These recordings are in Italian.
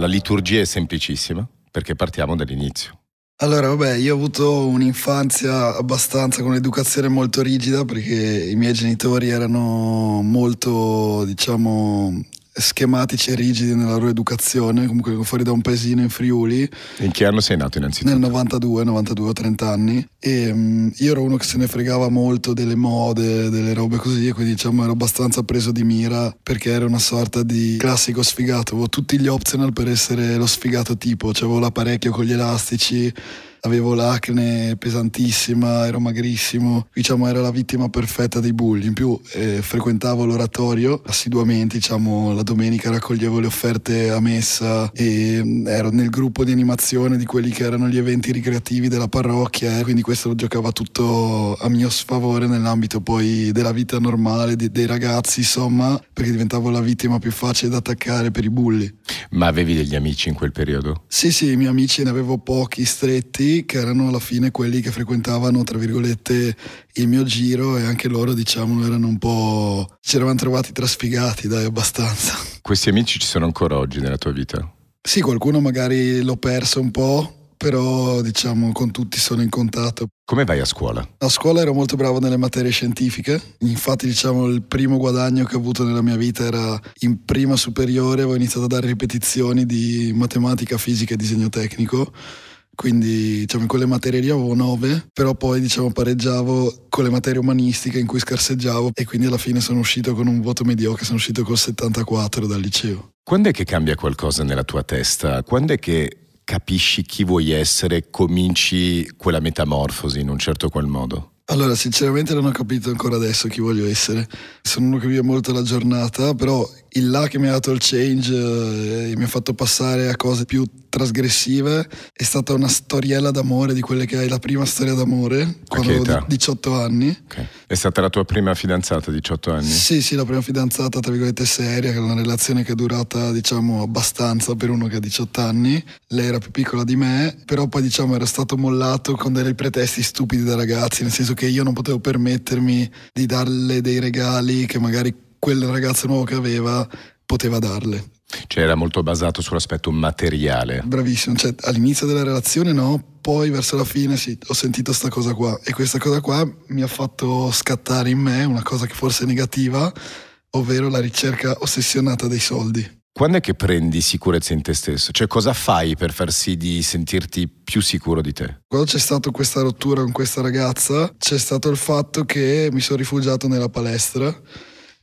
La liturgia è semplicissima perché partiamo dall'inizio. Allora, vabbè, io ho avuto un'infanzia abbastanza con un'educazione molto rigida perché i miei genitori erano molto, diciamo, schematici e rigidi nella loro educazione, comunque fuori da un paesino in Friuli. In che anno sei nato innanzitutto? Nel 92, 92 ho 30 anni e um, io ero uno che se ne fregava molto delle mode, delle robe così, quindi diciamo ero abbastanza preso di mira perché ero una sorta di classico sfigato, avevo tutti gli optional per essere lo sfigato tipo, cioè avevo l'apparecchio con gli elastici avevo l'acne pesantissima, ero magrissimo, diciamo era la vittima perfetta dei bulli, in più eh, frequentavo l'oratorio assiduamente, diciamo la domenica raccoglievo le offerte a messa e mm, ero nel gruppo di animazione di quelli che erano gli eventi ricreativi della parrocchia, eh, quindi questo lo giocava tutto a mio sfavore nell'ambito poi della vita normale di, dei ragazzi, insomma, perché diventavo la vittima più facile da attaccare per i bulli. Ma avevi degli amici in quel periodo? Sì, sì, i miei amici ne avevo pochi stretti che erano alla fine quelli che frequentavano, tra virgolette, il mio giro e anche loro, diciamo, erano un po'... ci eravamo trovati trasfigati, dai, abbastanza. Questi amici ci sono ancora oggi nella tua vita? Sì, qualcuno magari l'ho perso un po', però diciamo con tutti sono in contatto. Come vai a scuola? A scuola ero molto bravo nelle materie scientifiche, infatti diciamo il primo guadagno che ho avuto nella mia vita era in prima superiore, avevo iniziato a dare ripetizioni di matematica, fisica e disegno tecnico quindi diciamo in quelle materie lì avevo 9, però poi diciamo pareggiavo con le materie umanistiche in cui scarseggiavo e quindi alla fine sono uscito con un voto mediocre, sono uscito col 74 dal liceo. Quando è che cambia qualcosa nella tua testa? Quando è che capisci chi vuoi essere, cominci quella metamorfosi in un certo qual modo? Allora, sinceramente non ho capito ancora adesso chi voglio essere. Sono uno che vive molto la giornata, però il là che mi ha dato il change eh, e mi ha fatto passare a cose più trasgressive è stata una storiella d'amore di quelle che hai la prima storia d'amore quando avevo 18 anni. Okay. È stata la tua prima fidanzata a 18 anni? Sì, sì, la prima fidanzata tra virgolette seria, che è una relazione che è durata diciamo abbastanza per uno che ha 18 anni. Lei era più piccola di me, però poi diciamo era stato mollato con dei pretesti stupidi da ragazzi, nel senso che io non potevo permettermi di darle dei regali che magari quel ragazzo nuovo che aveva poteva darle. Cioè era molto basato sull'aspetto materiale. Bravissimo, cioè, all'inizio della relazione no, poi verso la fine sì, ho sentito questa cosa qua e questa cosa qua mi ha fatto scattare in me una cosa che forse è negativa, ovvero la ricerca ossessionata dei soldi. Quando è che prendi sicurezza in te stesso? Cioè cosa fai per far sì di sentirti più sicuro di te? Quando c'è stata questa rottura con questa ragazza, c'è stato il fatto che mi sono rifugiato nella palestra.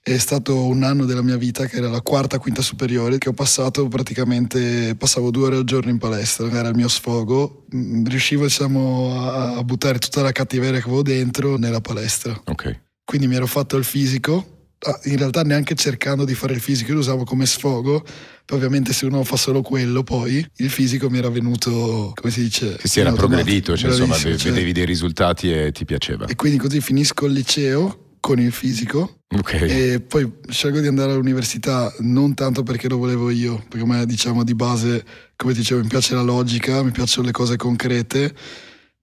È stato un anno della mia vita, che era la quarta, quinta superiore, che ho passato praticamente, passavo due ore al giorno in palestra, era il mio sfogo. Mm, riuscivo diciamo, a buttare tutta la cattiveria che avevo dentro nella palestra. Ok. Quindi mi ero fatto il fisico, Ah, in realtà neanche cercando di fare il fisico, io lo usavo come sfogo, poi ovviamente se uno fa solo quello poi il fisico mi era venuto, come si dice? Che si era progredito, cioè, insomma cioè vedevi dei risultati e ti piaceva. E quindi così finisco il liceo con il fisico okay. e poi scelgo di andare all'università non tanto perché lo volevo io, perché a me diciamo di base, come dicevo, mi piace la logica, mi piacciono le cose concrete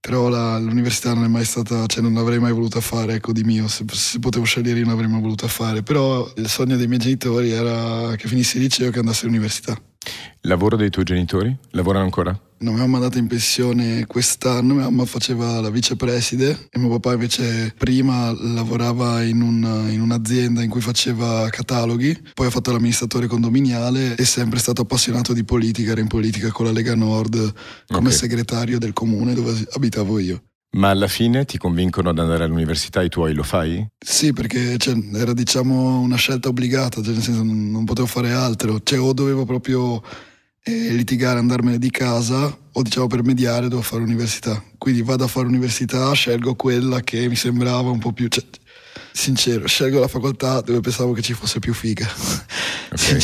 però la, l'università non è mai stata, cioè non l'avrei mai voluta fare, ecco di mio, se, se potevo scegliere io non l'avrei mai voluta fare, però il sogno dei miei genitori era che finissi il liceo e che andassi all'università lavoro dei tuoi genitori? Lavorano ancora? No, mia mamma è andata in pensione quest'anno, mia mamma faceva la vicepreside e mio papà invece prima lavorava in, un, in un'azienda in cui faceva cataloghi, poi ha fatto l'amministratore condominiale, è sempre stato appassionato di politica, era in politica con la Lega Nord come okay. segretario del comune dove abitavo io. Ma alla fine ti convincono ad andare all'università i tuoi, lo fai? Sì, perché cioè, era diciamo una scelta obbligata, cioè, nel senso non, non potevo fare altro, cioè o dovevo proprio eh, litigare, andarmene di casa, o diciamo per mediare devo fare università. Quindi vado a fare università, scelgo quella che mi sembrava un po' più... Cioè, sincero, scelgo la facoltà dove pensavo che ci fosse più figa. Okay.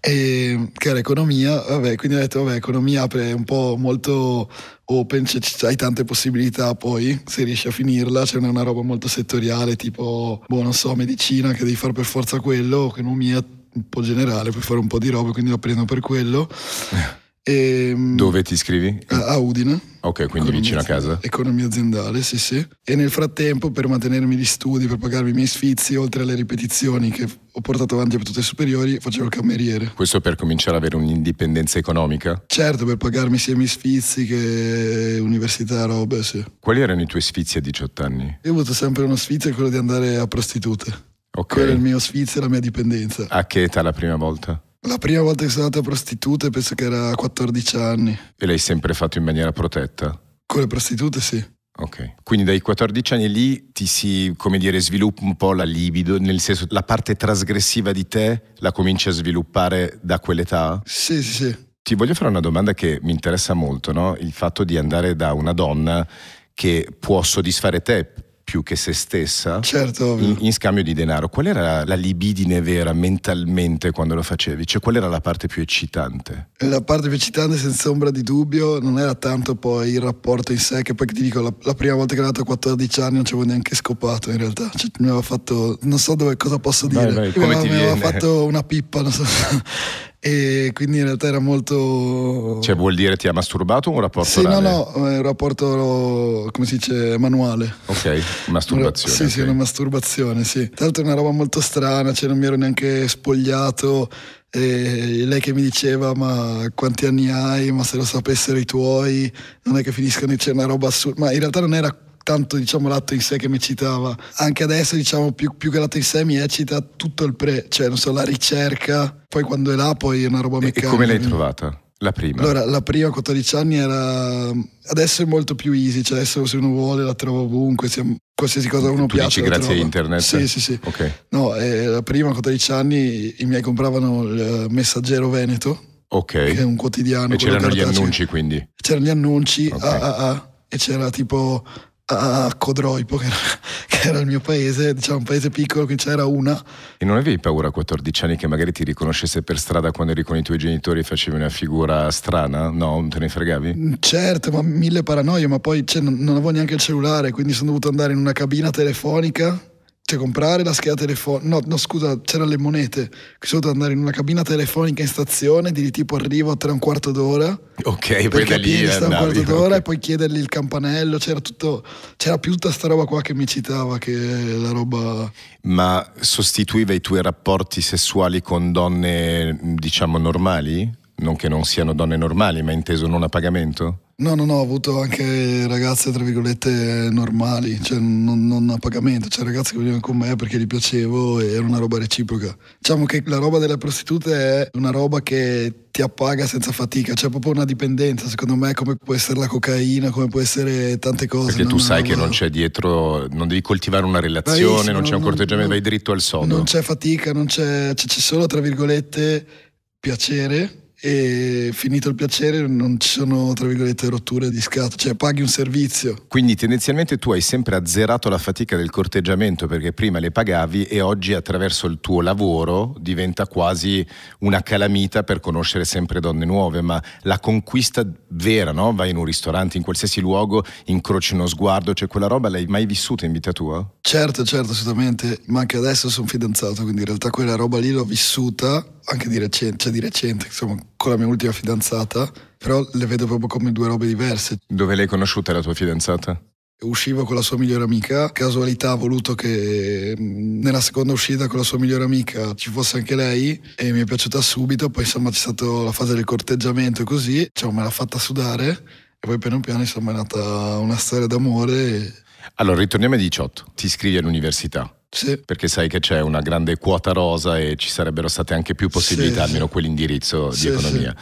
e, che era economia, vabbè, quindi ho detto, vabbè, economia apre un po' molto open, hai tante possibilità poi, se riesci a finirla, c'è cioè una, una roba molto settoriale, tipo, boh, non so, medicina, che devi fare per forza quello, economia un po' generale, puoi fare un po' di roba, quindi la prendo per quello. Eh. E, ehm, Dove ti iscrivi? A, a Udine. Ok, quindi vicino a casa. Economia aziendale, sì, sì. E nel frattempo, per mantenermi gli studi, per pagarmi i miei sfizi, oltre alle ripetizioni che ho portato avanti per tutte le superiori, facevo il cameriere. Questo per cominciare ad avere un'indipendenza economica? Certo, per pagarmi sia i miei sfizi che università, robe, sì. Quali erano i tuoi sfizi a 18 anni? Io ho avuto sempre uno sfizio, quello di andare a prostitute. Ok. Quello era il mio sfizio e la mia dipendenza. A che età la prima volta? La prima volta che sono andata a prostitute penso che era a 14 anni. E l'hai sempre fatto in maniera protetta? Con le prostitute sì. Ok, quindi dai 14 anni lì ti si, come dire, sviluppa un po' la libido, nel senso la parte trasgressiva di te la cominci a sviluppare da quell'età? Sì, sì, sì. Ti voglio fare una domanda che mi interessa molto, no? Il fatto di andare da una donna che può soddisfare te più che se stessa certo, in, in, scambio di denaro. Qual era la libidine vera mentalmente quando lo facevi? Cioè qual era la parte più eccitante? La parte più eccitante senza ombra di dubbio non era tanto poi il rapporto in sé che poi ti dico la, la prima volta che ero andato a 14 anni non ci avevo neanche scopato in realtà, cioè, mi aveva fatto non so dove, cosa posso dire, vai, vai, mi, aveva, mi aveva fatto una pippa, non so. e quindi in realtà era molto... Cioè vuol dire ti ha masturbato un rapporto Sì, orale? no, no, un rapporto, come si dice, manuale. Ok, masturbazione. sì, okay. sì, una masturbazione, sì. Tra l'altro è una roba molto strana, cioè non mi ero neanche spogliato e lei che mi diceva ma quanti anni hai, ma se lo sapessero i tuoi, non è che finiscono, c'è una roba assurda, ma in realtà non era tanto diciamo, l'atto in sé che mi eccitava. Anche adesso diciamo più, più che l'atto in sé mi eccita tutto il pre, cioè non so, la ricerca, poi quando è là poi è una roba meccanica. E come l'hai trovata? La prima? Allora, la prima a 14 anni era... Adesso è molto più easy, cioè adesso se uno vuole la trovo ovunque, qualsiasi cosa uno tu piace. Dici grazie a internet? Sì, sì, sì. Okay. No, eh, la prima a 14 anni i miei compravano il Messaggero Veneto, Ok. che è un quotidiano. E c'erano gli annunci quindi? C'erano gli annunci, okay. a, ah, a, ah, a, ah, e c'era tipo a Codroipo, che era, che era, il mio paese, diciamo un paese piccolo, quindi c'era una. E non avevi paura a 14 anni che magari ti riconoscesse per strada quando eri con i tuoi genitori e facevi una figura strana? No, non te ne fregavi? Mm, certo, ma mille paranoie, ma poi cioè, non, non avevo neanche il cellulare, quindi sono dovuto andare in una cabina telefonica cioè comprare la scheda telefonica, no, no scusa, c'erano le monete, che sono dovuto andare in una cabina telefonica in stazione, di tipo arrivo tra un quarto d'ora, ok, poi da lì sta un quarto d'ora okay. e poi chiedergli il campanello, c'era tutto, c'era più tutta sta roba qua che mi citava, che la roba... Ma sostituiva i tuoi rapporti sessuali con donne, diciamo, normali? Non che non siano donne normali, ma inteso non a pagamento? No, no, no, ho avuto anche ragazze, tra virgolette, normali, cioè non, non a pagamento, cioè ragazze che venivano con me perché gli piacevo e era una roba reciproca. Diciamo che la roba delle prostitute è una roba che ti appaga senza fatica, c'è cioè proprio una dipendenza, secondo me, come può essere la cocaina, come può essere tante cose. Perché tu sai roba... che non c'è dietro, non devi coltivare una relazione, non c'è un corteggiamento, vai dritto al sodo. Non c'è fatica, non c'è, c'è cioè solo, tra virgolette, piacere e finito il piacere non ci sono tra virgolette rotture di scatto, cioè paghi un servizio. Quindi tendenzialmente tu hai sempre azzerato la fatica del corteggiamento perché prima le pagavi e oggi attraverso il tuo lavoro diventa quasi una calamita per conoscere sempre donne nuove, ma la conquista vera, no? vai in un ristorante, in qualsiasi luogo, incroci uno sguardo, cioè quella roba l'hai mai vissuta in vita tua? Certo, certo, assolutamente, ma anche adesso sono fidanzato, quindi in realtà quella roba lì l'ho vissuta anche di recente, cioè di recente, insomma, con la mia ultima fidanzata, però le vedo proprio come due robe diverse. Dove l'hai conosciuta la tua fidanzata? Uscivo con la sua migliore amica, casualità ha voluto che mm, nella seconda uscita con la sua migliore amica ci fosse anche lei e mi è piaciuta subito, poi insomma c'è stata la fase del corteggiamento e così, cioè me l'ha fatta sudare e poi piano piano insomma è nata una storia d'amore. E... Allora ritorniamo ai 18, ti iscrivi all'università, sì. Perché sai che c'è una grande quota rosa e ci sarebbero state anche più possibilità, sì, almeno quell'indirizzo di economia.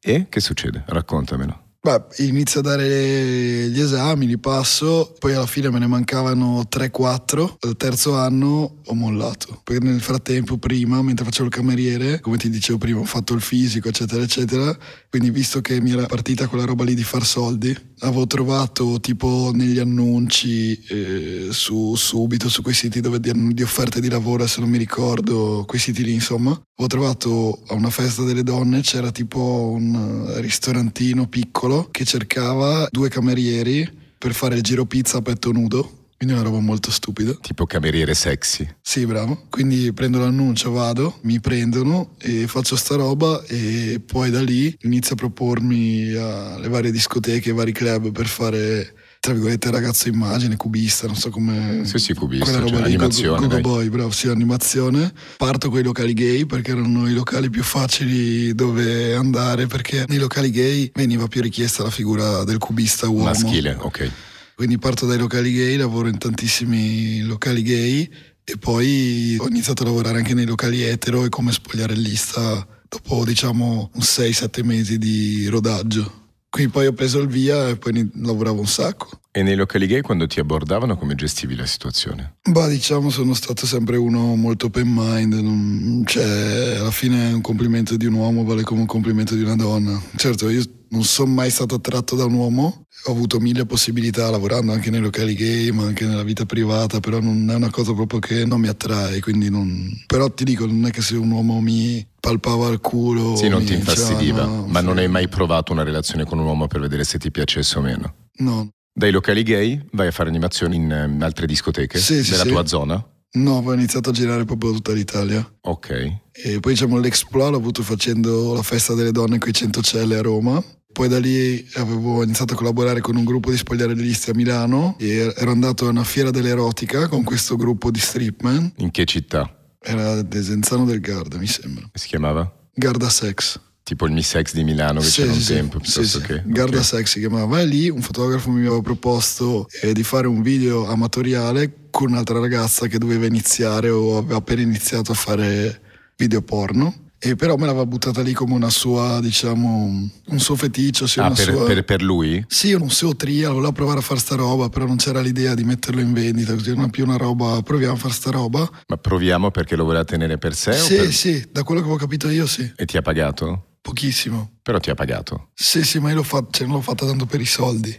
E che succede? Raccontamelo. Beh, inizio a dare gli esami, li passo, poi alla fine me ne mancavano 3-4, al terzo anno ho mollato. Poi nel frattempo, prima, mentre facevo il cameriere, come ti dicevo prima, ho fatto il fisico, eccetera, eccetera, quindi visto che mi era partita quella roba lì di far soldi, avevo trovato tipo negli annunci eh, su Subito, su quei siti dove, di, offerte di lavoro, se non mi ricordo, quei siti lì, insomma, avevo trovato a una festa delle donne, c'era tipo un eh, ristorantino piccolo, piccolo che cercava due camerieri per fare il giro pizza a petto nudo. Quindi è una roba molto stupida. Tipo cameriere sexy. Sì, bravo. Quindi prendo l'annuncio, vado, mi prendono e faccio sta roba e poi da lì inizio a propormi alle varie discoteche, ai vari club per fare tra virgolette ragazzo immagine, cubista, non so come... Sì, sì, cubista, quella roba cioè, lì, animazione. Go, go, go Boy, bravo, sì, animazione. Parto con i locali gay perché erano i locali più facili dove andare, perché nei locali gay veniva più richiesta la figura del cubista uomo. Maschile, ok. Quindi parto dai locali gay, lavoro in tantissimi locali gay e poi ho iniziato a lavorare anche nei locali etero e come spogliarellista dopo diciamo un 6-7 mesi di rodaggio. Qui poi ho preso il via e poi lavoravo un sacco. E nei locali gay quando ti abbordavano come gestivi la situazione? Beh, diciamo sono stato sempre uno molto open mind, non, cioè alla fine un complimento di un uomo vale come un complimento di una donna. Certo, io non sono mai stato attratto da un uomo, ho avuto mille possibilità lavorando anche nei locali gay, ma anche nella vita privata, però non è una cosa proprio che non mi attrae, quindi non... Però ti dico, non è che se un uomo mi palpava il culo... Sì, non mi, ti infastidiva, cioè, no, ma sì. non hai mai provato una relazione con un uomo per vedere se ti piacesse o meno? No. Dai locali gay vai a fare animazioni in ehm, altre discoteche sì, della sì, tua zona? No, ho iniziato a girare proprio tutta l'Italia. Ok. E poi diciamo l'exploit l'ho avuto facendo la festa delle donne qui Centocelle a Roma. Poi da lì avevo iniziato a collaborare con un gruppo di spogliarellisti a Milano e er-, ero andato a una fiera dell'erotica con questo gruppo di stripman. In che città? Era Desenzano del Garda, mi sembra. E Si chiamava? Garda Sex tipo il Miss Sex di Milano che sì, c'era sì, un tempo sì, sì. Che... Garda okay. Sex si chiamava e lì un fotografo mi aveva proposto eh, di fare un video amatoriale con un'altra ragazza che doveva iniziare o aveva appena iniziato a fare video porno e però me l'aveva buttata lì come una sua, diciamo, un suo feticcio. Sì, ah, per, sua... per, per, lui? Sì, un suo tria, voleva provare a fare sta roba, però non c'era l'idea di metterlo in vendita, così non è più una roba, proviamo a fare sta roba. Ma proviamo perché lo voleva tenere per sé? Sì, per... sì, da quello che ho capito io sì. E ti ha pagato? Pochissimo. Però ti ha pagato. Sì, sì, ma io fa, cioè, non l'ho fatta tanto per i soldi.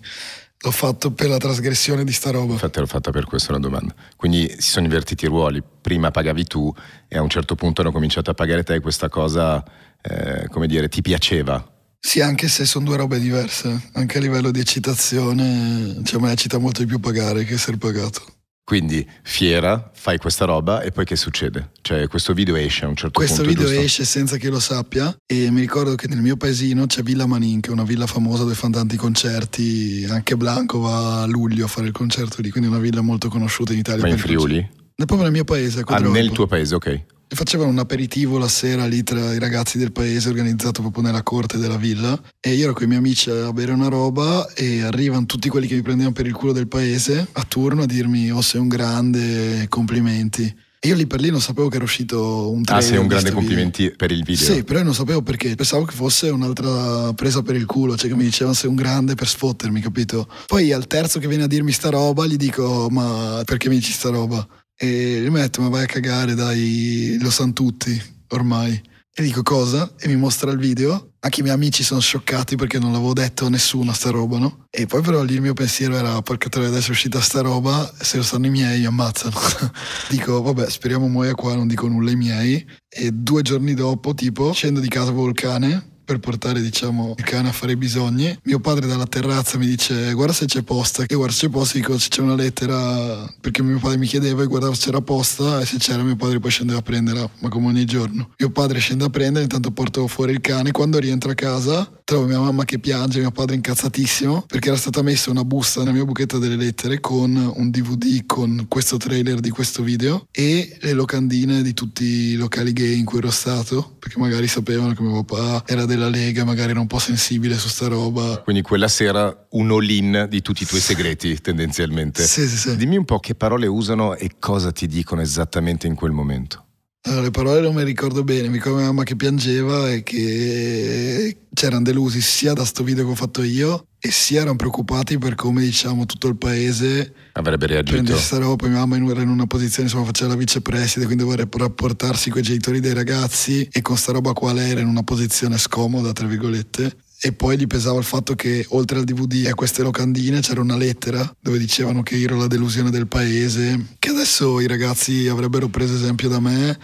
L'ho fatto per la trasgressione di sta roba. Infatti l'ho fatta per questo una domanda. Quindi si sono invertiti i ruoli. Prima pagavi tu e a un certo punto hanno cominciato a pagare te e questa cosa, eh, come dire, ti piaceva. Sì, anche se sono due robe diverse. Anche a livello di eccitazione, cioè a me eccita molto di più pagare che essere pagato. Quindi fiera, fai questa roba e poi che succede? Cioè questo video esce a un certo questo punto. Questo video giusto? esce senza che lo sappia e mi ricordo che nel mio paesino c'è Villa Manin, che è una villa famosa dove fanno tanti concerti, anche Blanco va a luglio a fare il concerto lì, quindi è una villa molto conosciuta in Italia. Ma in Friuli? È proprio nel mio paese. Ah, nel tuo paese, ok facevano un aperitivo la sera lì tra i ragazzi del paese organizzato proprio nella corte della villa e io ero con i miei amici a bere una roba e arrivano tutti quelli che mi prendevano per il culo del paese a turno a dirmi oh sei un grande complimenti io lì per lì non sapevo che era uscito un trailer. Ah, sei un grande complimenti video. per il video. Sì, però io non sapevo perché. Pensavo che fosse un'altra presa per il culo, cioè che mi dicevano sei un grande per sfottermi, capito? Poi al terzo che viene a dirmi sta roba, gli dico ma perché mi dici sta roba? E gli metto, ma vai a cagare, dai, lo sanno tutti ormai. E dico cosa? E mi mostra il video. Anche i miei amici sono scioccati perché non l'avevo detto a nessuno sta roba, no? E poi però lì il mio pensiero era, perché troia, adesso è uscita sta roba, se lo sanno i miei mi ammazzano. dico, vabbè, speriamo muoia qua, non dico nulla ai miei. E due giorni dopo, tipo, scendo di casa col cane per portare diciamo il cane a fare i bisogni. Mio padre dalla terrazza mi dice guarda se c'è posta e guarda se c'è posta dico se c'è una lettera perché mio padre mi chiedeva e guardavo se c'era posta e se c'era mio padre poi scendeva a prenderla ma come ogni giorno. Mio padre scende a prendere intanto porto fuori il cane quando rientro a casa trovo mia mamma che piange mio padre incazzatissimo perché era stata messa una busta nella mia buchetta delle lettere con un DVD con questo trailer di questo video e le locandine di tutti i locali gay in cui ero stato perché magari sapevano che mio papà era del della Lega magari era un po' sensibile su sta roba. Quindi quella sera un all-in di tutti i tuoi segreti tendenzialmente. Sì, sì, sì. Dimmi un po' che parole usano e cosa ti dicono esattamente in quel momento. Allora, le parole non mi ricordo bene, mi ricordo mia mamma che piangeva e che c'erano delusi sia da sto video che ho fatto io e sia erano preoccupati per come diciamo tutto il paese avrebbe reagito. Prendesse roba, mia mamma era in una posizione, insomma faceva la vicepresidente, quindi doveva rapportarsi con i genitori dei ragazzi e con sta roba qua lei era in una posizione scomoda, tra virgolette, e poi gli pesava il fatto che oltre al DVD e a queste locandine c'era una lettera dove dicevano che io ero la delusione del paese, che adesso i ragazzi avrebbero preso esempio da me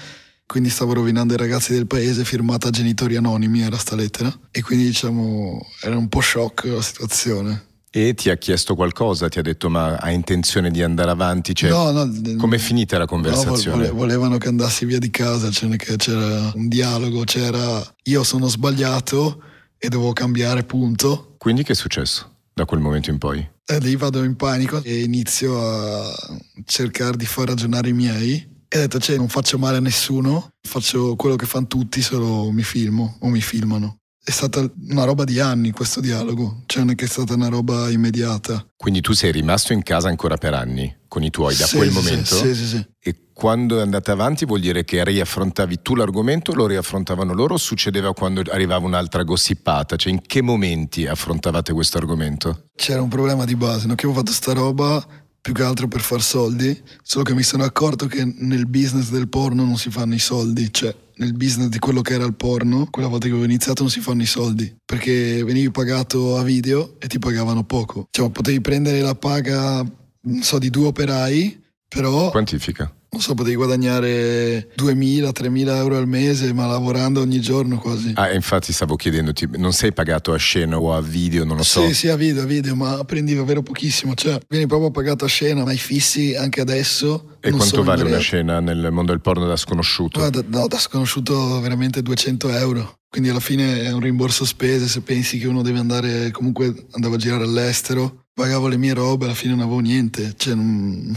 quindi stavo rovinando i ragazzi del paese firmata genitori anonimi era sta lettera e quindi diciamo era un po' shock la situazione e ti ha chiesto qualcosa, ti ha detto ma hai intenzione di andare avanti? Cioè, no, no, è finita la conversazione? No, volevano che andassi via di casa, cioè c'era un dialogo, c'era io sono sbagliato, e devo cambiare punto. Quindi che è successo da quel momento in poi? E eh, lì vado in panico e inizio a cercare di far ragionare i miei. E ho detto, cioè, non faccio male a nessuno, faccio quello che fanno tutti, solo mi filmo o mi filmano. È stata una roba di anni questo dialogo, cioè non è che è stata una roba immediata. Quindi tu sei rimasto in casa ancora per anni con i tuoi da sì, quel sì, momento? Sì, sì, sì. E quando è andata avanti vuol dire che riaffrontavi tu l'argomento, lo riaffrontavano loro o succedeva quando arrivava un'altra gossipata? Cioè in che momenti affrontavate questo argomento? C'era un problema di base, non che avevo fatto sta roba più che altro per far soldi, solo che mi sono accorto che nel business del porno non si fanno i soldi, cioè nel business di quello che era il porno, quella volta che avevo iniziato non si fanno i soldi, perché venivi pagato a video e ti pagavano poco. Cioè potevi prendere la paga, non so, di due operai, però... Quantifica non so, potevi guadagnare 2.000-3.000 euro al mese, ma lavorando ogni giorno quasi. Ah, infatti stavo chiedendoti, non sei pagato a scena o a video, non lo so? Sì, sì, a video, a video, ma prendi davvero pochissimo, cioè vieni proprio pagato a scena, ma i fissi anche adesso. E quanto vale una scena nel mondo del porno da sconosciuto? Guarda, no, da sconosciuto veramente 200 euro. Quindi alla fine è un rimborso spese se pensi che uno deve andare, comunque andavo a girare all'estero, pagavo le mie robe, alla fine non avevo niente, cioè non...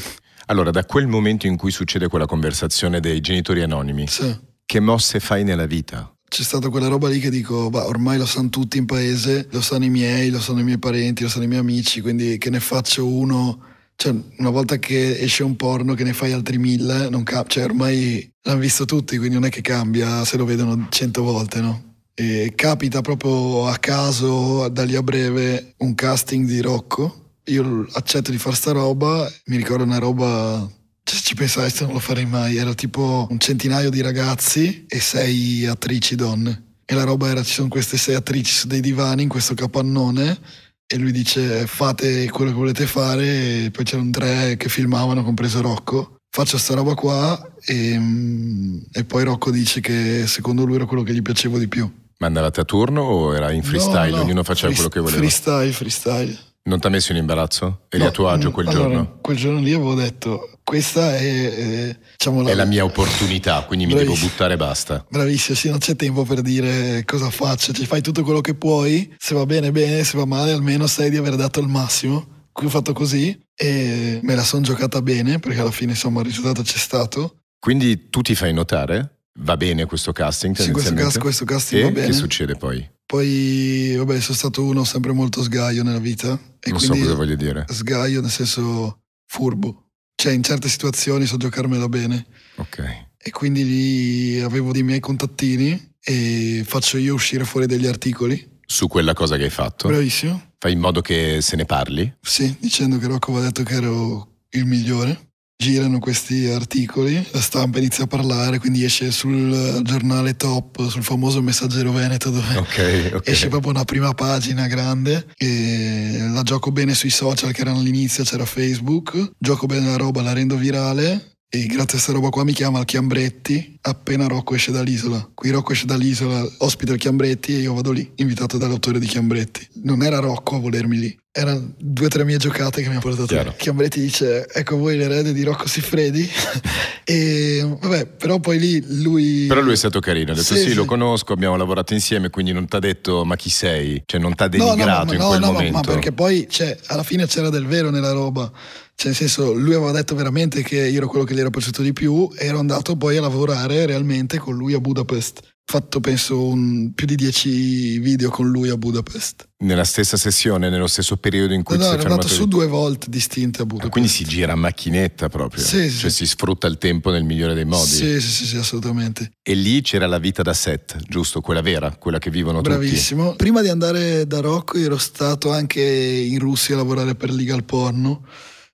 Allora, da quel momento in cui succede quella conversazione dei genitori anonimi, sì. che mosse fai nella vita? C'è stata quella roba lì che dico, bah, ormai lo sanno tutti in paese, lo sanno i miei, lo sanno i miei parenti, lo sanno i miei amici, quindi che ne faccio uno cioè, una volta che esce un porno che ne fai altri mille, non cam- cioè, ormai l'hanno visto tutti, quindi non è che cambia se lo vedono cento volte, no? E capita proprio a caso, da lì a breve, un casting di Rocco, io accetto di fare sta roba, mi ricordo una roba cioè, se ci pensassi non lo farei mai, era tipo un centinaio di ragazzi e sei attrici donne. E la roba era, ci sono queste sei attrici su dei divani in questo capannone e lui dice fate quello che volete fare e poi c'erano tre che filmavano, compreso Rocco. Faccio sta roba qua e, mm, e poi Rocco dice che secondo lui era quello che gli piaceva di più. Ma andavate a turno o era in freestyle? No, no, Ognuno faceva free, quello che voleva? Freestyle, freestyle. Non ti ha messo in imbarazzo? Eri no, a tuo agio quel allora, giorno? Quel giorno lì avevo detto, questa è, è, eh, diciamo, la... è la... mia opportunità, quindi mi devo buttare e basta. Bravissimo, sì, non c'è tempo per dire cosa faccio, cioè, fai tutto quello che puoi, se va bene bene, se va male almeno sai di aver dato il massimo. Qui ho fatto così e me la sono giocata bene perché alla fine insomma il risultato c'è stato. Quindi tu ti fai notare? Va bene questo casting? Sì, questo, cast, questo casting e va bene. Che succede poi? Poi, vabbè, sono stato uno sempre molto sgaio nella vita. E non so cosa voglio dire. Sgaio nel senso furbo. Cioè, in certe situazioni so giocarmela bene. Ok. E quindi lì avevo dei miei contattini e faccio io uscire fuori degli articoli. Su quella cosa che hai fatto? Bravissimo. Fai in modo che se ne parli? Sì, dicendo che Rocco aveva detto che ero il migliore girano questi articoli, la stampa inizia a parlare, quindi esce sul giornale top, sul famoso messaggero veneto dove okay, okay. esce proprio una prima pagina grande e la gioco bene sui social che erano all'inizio, c'era Facebook, gioco bene la roba, la rendo virale e grazie a questa roba qua mi chiama il Chiambretti appena Rocco esce dall'isola. Qui Rocco esce dall'isola, ospita il Chiambretti e io vado lì, invitato dall'autore di Chiambretti. Non era Rocco a volermi lì, erano due o tre mie giocate che mi ha portato Chiaro. Chiambretti dice ecco voi l'erede di Rocco Siffredi e vabbè però poi lì lui però lui è stato carino ha detto sì, sì, sì. lo conosco abbiamo lavorato insieme quindi non ti ha detto ma chi sei cioè non ti ha denigrato no, no, ma, in no, quel no, momento ma, ma perché poi cioè, alla fine c'era del vero nella roba cioè nel senso lui aveva detto veramente che io ero quello che gli era piaciuto di più e ero andato poi a lavorare realmente con lui a Budapest fatto penso un, più di dieci video con lui a Budapest. Nella stessa sessione, nello stesso periodo in cui no, no, si è fermato? andato su due volte distinte a Budapest. Ah, quindi si gira a macchinetta proprio? Sì, Cioè sì. si sfrutta il tempo nel migliore dei modi? Sì, sì, sì, sì, assolutamente. E lì c'era la vita da set, giusto? Quella vera, quella che vivono Bravissimo. tutti? Bravissimo. Prima di andare da Rocco ero stato anche in Russia a lavorare per Legal Porno,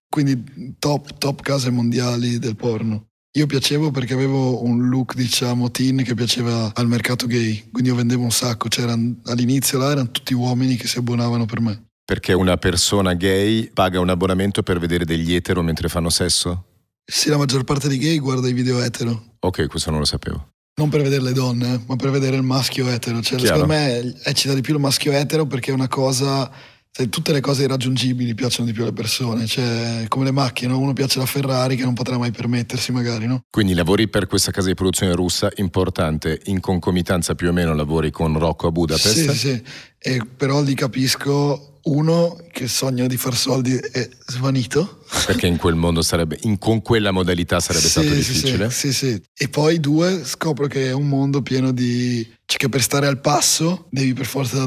quindi top, top case mondiali del porno. Io piacevo perché avevo un look, diciamo, teen che piaceva al mercato gay, quindi io vendevo un sacco, cioè all'inizio là erano tutti uomini che si abbonavano per me. Perché una persona gay paga un abbonamento per vedere degli etero mentre fanno sesso? Sì, la maggior parte dei gay guarda i video etero. Ok, questo non lo sapevo. Non per vedere le donne, eh, ma per vedere il maschio etero. Cioè, Chiaro. secondo me eccita eh, di più il maschio etero perché è una cosa se tutte le cose irraggiungibili piacciono di più alle persone, cioè come le macchine, uno piace la Ferrari che non potrà mai permettersi magari, no? Quindi lavori per questa casa di produzione russa importante, in concomitanza più o meno lavori con Rocco a Budapest? Sì, sì, sì. E però lì capisco uno che sogna di far soldi è svanito. Perché in quel mondo sarebbe, in, con quella modalità sarebbe sì, stato sì, difficile. Sì, sì, E poi due, scopro che è un mondo pieno di... Cioè che per stare al passo devi per forza da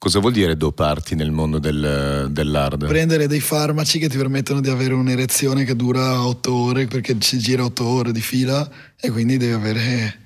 Cosa vuol dire doparti nel mondo del, dell'hard? Prendere dei farmaci che ti permettono di avere un'erezione che dura 8 ore perché ci gira 8 ore di fila e quindi devi avere...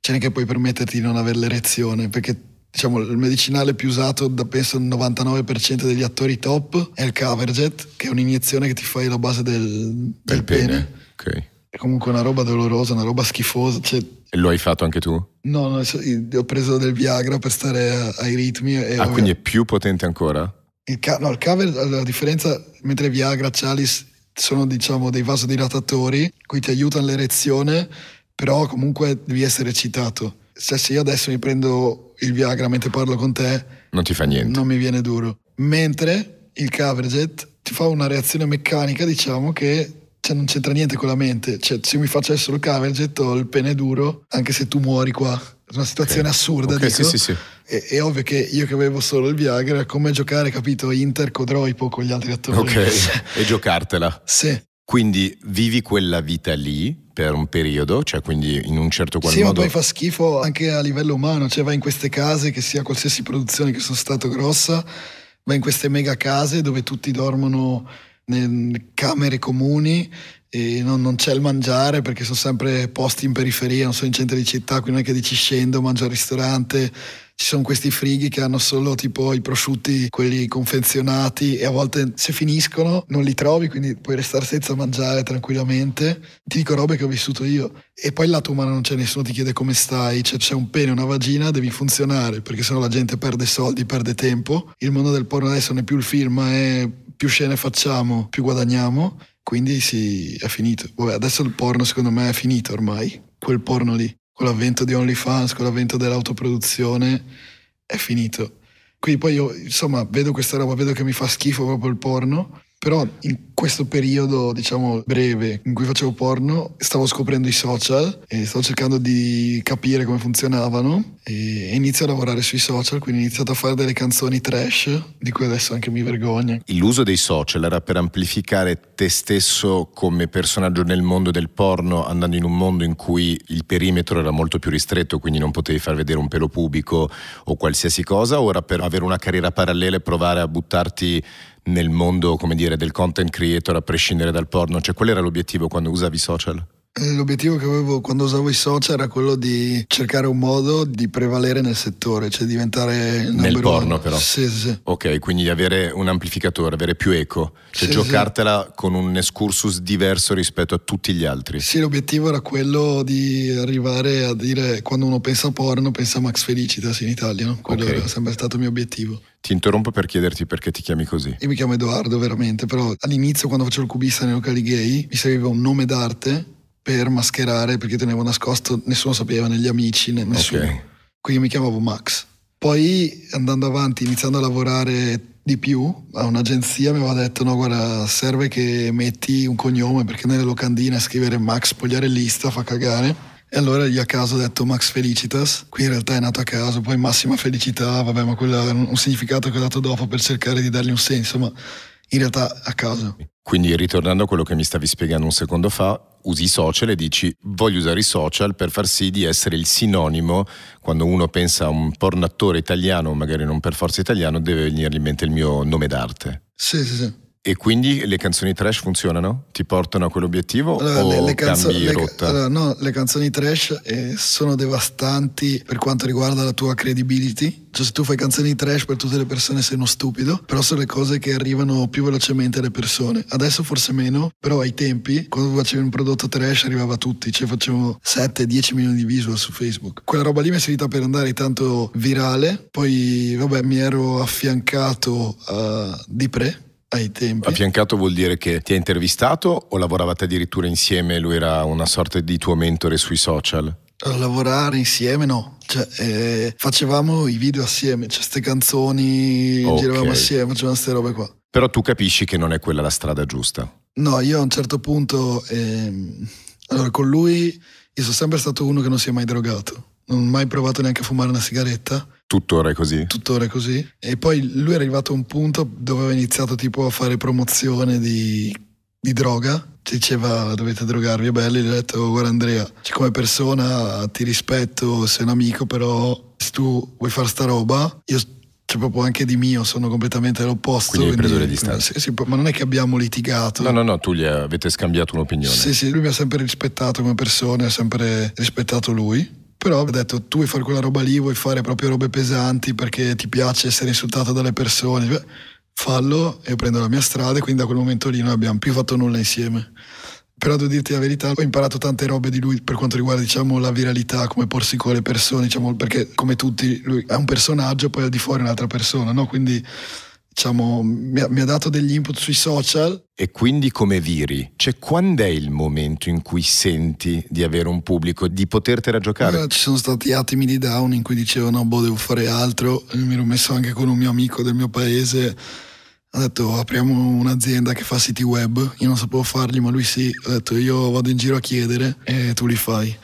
C'è anche puoi permetterti di non avere l'erezione perché diciamo il medicinale più usato da penso il 99% degli attori top è il Caverjet che è un'iniezione che ti fai alla base del, del pene. pene. Okay. È comunque una roba dolorosa, una roba schifosa. Cioè... E lo hai fatto anche tu? No, no ho preso del Viagra per stare ai ritmi. ah, ovvio... quindi è più potente ancora? Il ca- no, il Caver, la differenza, mentre Viagra, Cialis sono diciamo dei vasodilatatori, qui ti aiutano l'erezione, però comunque devi essere eccitato. Cioè, se io adesso mi prendo il Viagra mentre parlo con te... Non ti fa niente. Non mi viene duro. Mentre il coverjet ti fa una reazione meccanica, diciamo, che cioè non c'entra niente con la mente. Cioè, se mi facessero Cavelget ho il pene duro, anche se tu muori qua. È una situazione okay. assurda, okay, dico. Sì, sì, sì. E, è ovvio che io che avevo solo il Viagra, come giocare, capito, Inter, Codroipo con gli altri attori. Ok, e giocartela. Sì. Quindi vivi quella vita lì per un periodo, cioè quindi in un certo qual sì, modo... Sì, ma poi fa schifo anche a livello umano, cioè vai in queste case, che sia qualsiasi produzione che sono stata grossa, vai in queste mega case dove tutti dormono camere comuni e non, non, c'è il mangiare perché sono sempre posti in periferia, non sono in centro di città, quindi non è che dici scendo, mangio al ristorante. Ci sono questi frighi che hanno solo tipo i prosciutti, quelli confezionati e a volte se finiscono non li trovi, quindi puoi restare senza mangiare tranquillamente. Ti dico robe che ho vissuto io. E poi il lato umano non c'è, nessuno ti chiede come stai, cioè, c'è un pene, una vagina, devi funzionare perché sennò la gente perde soldi, perde tempo. Il mondo del porno adesso non è più il film, ma è più scene facciamo, più guadagniamo, quindi sì, è finito. Vabbè, adesso il porno secondo me è finito ormai, quel porno lì, con l'avvento di OnlyFans, con l'avvento dell'autoproduzione, è finito. Quindi poi io, insomma, vedo questa roba, vedo che mi fa schifo proprio il porno però in questo periodo, diciamo, breve in cui facevo porno, stavo scoprendo i social e stavo cercando di capire come funzionavano e inizio a lavorare sui social, quindi ho iniziato a fare delle canzoni trash, di cui adesso anche mi vergogno. L'uso dei social era per amplificare te stesso come personaggio nel mondo del porno, andando in un mondo in cui il perimetro era molto più ristretto, quindi non potevi far vedere un pelo pubblico o qualsiasi cosa, o era per avere una carriera parallela e provare a buttarti nel mondo, come dire, del content creator a prescindere dal porno? Cioè, qual era l'obiettivo quando usavi i social? Eh, l'obiettivo che avevo quando usavo i social era quello di cercare un modo di prevalere nel settore, cioè diventare nel porno one. però. Sì, sì. Ok, quindi avere un amplificatore, avere più eco, cioè sì, giocartela sì. con un excursus diverso rispetto a tutti gli altri. Sì, l'obiettivo era quello di arrivare a dire quando uno pensa a porno pensa a Max Felicitas in Italia, no? quello okay. era sempre stato il mio obiettivo. Ti interrompo per chiederti perché ti chiami così. Io mi chiamo Edoardo veramente, però all'inizio quando facevo il cubista nei locali gay mi serviva un nome d'arte per mascherare perché tenevo nascosto, nessuno sapeva, negli amici, né nessuno. Okay. Quindi mi chiamavo Max. Poi andando avanti, iniziando a lavorare di più a un'agenzia mi aveva detto no guarda serve che metti un cognome perché nelle locandine scrivere Max Pogliarellista fa cagare e allora lì a caso ho detto Max Felicitas, qui in realtà è nato a caso, poi massima felicità, vabbè, ma quello è un significato che ho dato dopo per cercare di dargli un senso, ma in realtà a caso. Quindi ritornando a quello che mi stavi spiegando un secondo fa, usi i social e dici voglio usare i social per far sì di essere il sinonimo quando uno pensa a un pornattore italiano, magari non per forza italiano, deve venire in mente il mio nome d'arte. Sì, sì, sì. E quindi le canzoni trash funzionano? Ti portano a quell'obiettivo allora, o le, le canzo- cambi le, rotta? Allora, no, le canzoni trash eh, sono devastanti per quanto riguarda la tua credibility. Cioè se tu fai canzoni trash per tutte le persone sei uno stupido, però sono le cose che arrivano più velocemente alle persone. Adesso forse meno, però ai tempi, quando facevi un prodotto trash arrivava a tutti, cioè facevo 7-10 milioni di visual su Facebook. Quella roba lì mi è servita per andare tanto virale, poi vabbè mi ero affiancato a eh, Dipre ai tempi. Affiancato vuol dire che ti ha intervistato o lavoravate addirittura insieme? Lui era una sorta di tuo mentore sui social? A lavorare insieme no, cioè, eh, facevamo i video assieme, cioè queste canzoni, okay. giravamo assieme, facevamo queste robe qua. Però tu capisci che non è quella la strada giusta. No, io a un certo punto, ehm, allora con lui, io sono sempre stato uno che non si è mai drogato non ho mai provato neanche a fumare una sigaretta. Tuttora è così? Tuttora è così. E poi lui è arrivato a un punto dove aveva iniziato tipo a fare promozione di, di droga. Ci diceva dovete drogarvi, è bello. Gli ho detto oh, guarda Andrea, come persona ti rispetto, sei un amico, però se tu vuoi fare sta roba, io cioè proprio anche di mio sono completamente all'opposto. Quindi hai preso quindi, le distanze. Sì, sì, ma non è che abbiamo litigato. No, no, no, tu gli avete scambiato un'opinione. Sì, sì, lui mi ha sempre rispettato come persona, ha sempre rispettato lui. Però ho detto, tu vuoi fare quella roba lì, vuoi fare proprio robe pesanti perché ti piace essere insultato dalle persone, Beh, fallo e prendo la mia strada e quindi da quel momento lì non abbiamo più fatto nulla insieme. Però devo dirti la verità, ho imparato tante robe di lui per quanto riguarda diciamo, la viralità, come porsi con le persone, diciamo, perché come tutti lui è un personaggio, poi al di fuori è un'altra persona, no? Quindi diciamo, mi ha, mi ha dato degli input sui social. E quindi come viri, cioè quando è il momento in cui senti di avere un pubblico, di potertela giocare? Eh, ci sono stati attimi di down in cui dicevo no, boh, devo fare altro, e mi ero messo anche con un mio amico del mio paese ha detto apriamo un'azienda che fa siti web, io non sapevo farli ma lui sì, ha detto io vado in giro a chiedere e tu li fai.